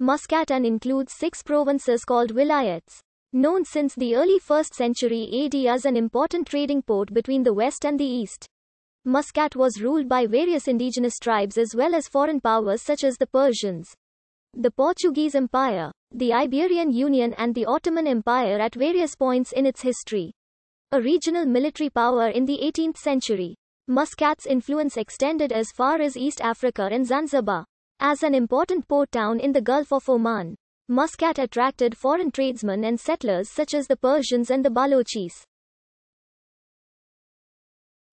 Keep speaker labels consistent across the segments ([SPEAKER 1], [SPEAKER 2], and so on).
[SPEAKER 1] Muscatan includes six provinces called Vilayets. Known since the early 1st century AD as an important trading port between the west and the east. Muscat was ruled by various indigenous tribes as well as foreign powers such as the Persians, the Portuguese Empire, the Iberian Union and the Ottoman Empire at various points in its history. A regional military power in the 18th century. Muscat's influence extended as far as East Africa and Zanzibar. As an important port town in the Gulf of Oman, Muscat attracted foreign tradesmen and settlers such as the Persians and the Balochis.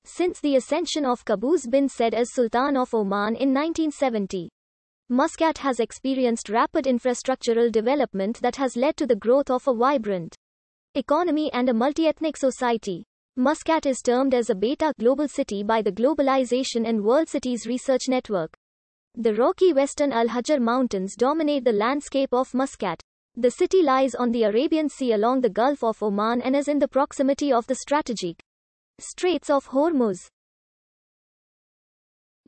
[SPEAKER 1] Since the ascension of Qaboos bin Said as Sultan of Oman in 1970, Muscat has experienced rapid infrastructural development that has led to the growth of a vibrant economy and a multi-ethnic society. Muscat is termed as a beta global city by the Globalization and World Cities Research Network. The rocky western Al Hajar Mountains dominate the landscape of Muscat. The city lies on the Arabian Sea along the Gulf of Oman and is in the proximity of the strategic Straits of Hormuz.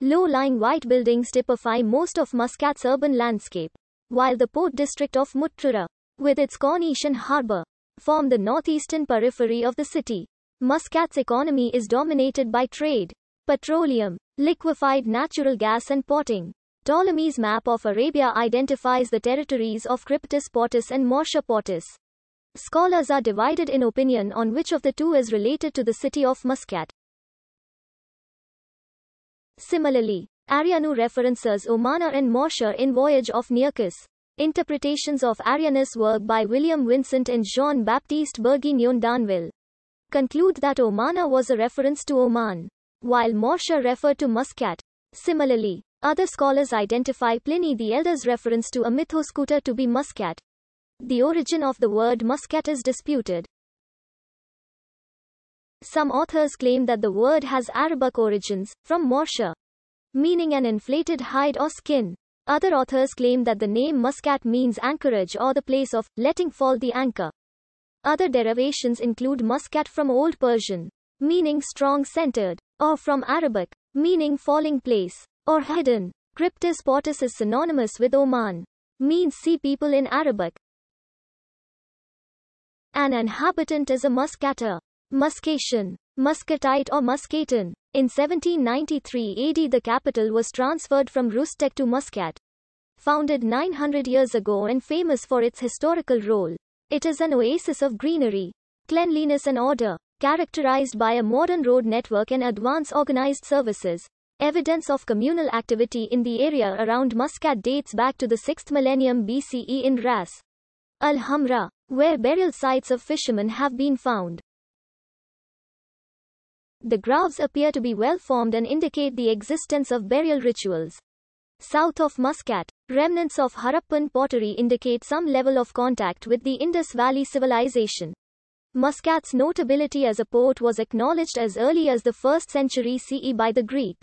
[SPEAKER 1] Low-lying white buildings typify most of Muscat's urban landscape, while the port district of Muttura, with its Cornishian harbour, form the northeastern periphery of the city. Muscat's economy is dominated by trade, petroleum, Liquefied natural gas and potting. Ptolemy's map of Arabia identifies the territories of Cryptis Pottis and Morsha Pottis. Scholars are divided in opinion on which of the two is related to the city of Muscat. Similarly, Arianu references Omana and Morsha in Voyage of Nearchus. Interpretations of Arianus' work by William Vincent and Jean-Baptiste Bourguignon d'Anville conclude that Omana was a reference to Oman while Morsha referred to Muscat. Similarly, other scholars identify Pliny the Elder's reference to a mythoscooter to be Muscat. The origin of the word Muscat is disputed. Some authors claim that the word has Arabic origins, from Morsha, meaning an inflated hide or skin. Other authors claim that the name Muscat means anchorage or the place of letting fall the anchor. Other derivations include Muscat from Old Persian, meaning strong centered or from Arabic, meaning falling place, or hidden. Cryptis portus is synonymous with Oman, means sea people in Arabic. An inhabitant is a muscator, muscatian, muscatite or muscatan. In 1793 AD the capital was transferred from Rustek to Muscat. Founded 900 years ago and famous for its historical role, it is an oasis of greenery, cleanliness and order characterized by a modern road network and advanced organized services. Evidence of communal activity in the area around Muscat dates back to the 6th millennium BCE in Ras Al Hamra, where burial sites of fishermen have been found. The graves appear to be well formed and indicate the existence of burial rituals. South of Muscat, remnants of Harappan pottery indicate some level of contact with the Indus Valley civilization. Muscat's notability as a port was acknowledged as early as the 1st century CE by the Greek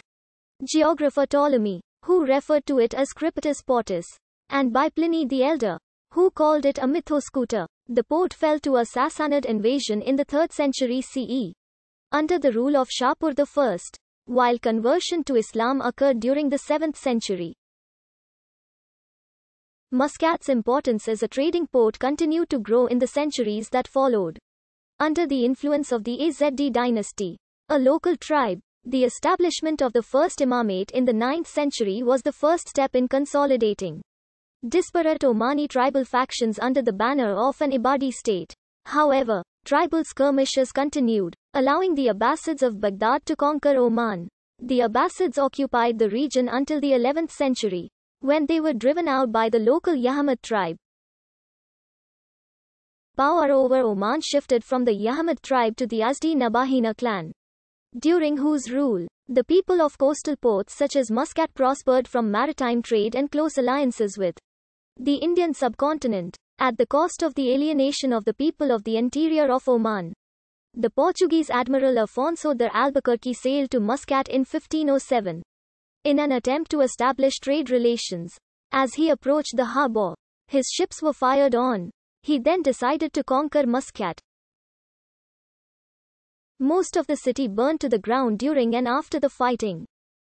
[SPEAKER 1] geographer Ptolemy, who referred to it as Cryptus portus, and by Pliny the Elder, who called it a The port fell to a Sassanid invasion in the 3rd century CE under the rule of Shapur I, while conversion to Islam occurred during the 7th century. Muscat's importance as a trading port continued to grow in the centuries that followed. Under the influence of the Azd dynasty, a local tribe, the establishment of the first imamate in the 9th century was the first step in consolidating disparate Omani tribal factions under the banner of an Ibadi state. However, tribal skirmishes continued, allowing the Abbasids of Baghdad to conquer Oman. The Abbasids occupied the region until the 11th century, when they were driven out by the local Yahmad tribe. Power over Oman shifted from the Yahmad tribe to the Azdi Nabahina clan, during whose rule, the people of coastal ports such as Muscat prospered from maritime trade and close alliances with the Indian subcontinent, at the cost of the alienation of the people of the interior of Oman. The Portuguese Admiral Afonso de Albuquerque sailed to Muscat in 1507 in an attempt to establish trade relations. As he approached the harbour, his ships were fired on, he then decided to conquer Muscat. Most of the city burned to the ground during and after the fighting.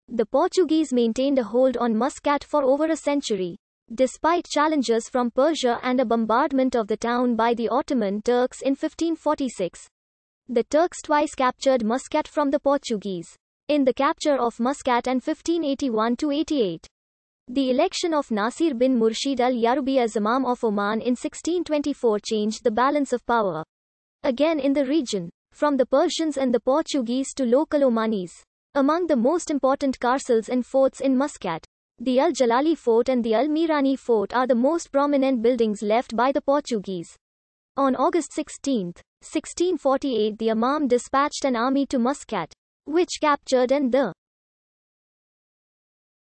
[SPEAKER 1] The Portuguese maintained a hold on Muscat for over a century. Despite challenges from Persia and a bombardment of the town by the Ottoman Turks in 1546, the Turks twice captured Muscat from the Portuguese. In the capture of Muscat and 1581 to 88, the election of Nasir bin Murshid al-Yarubi as Imam of Oman in 1624 changed the balance of power. Again in the region, from the Persians and the Portuguese to local Omanis. Among the most important castles and forts in Muscat, the Al-Jalali Fort and the Al-Mirani Fort are the most prominent buildings left by the Portuguese. On August 16, 1648 the Imam dispatched an army to Muscat, which captured and the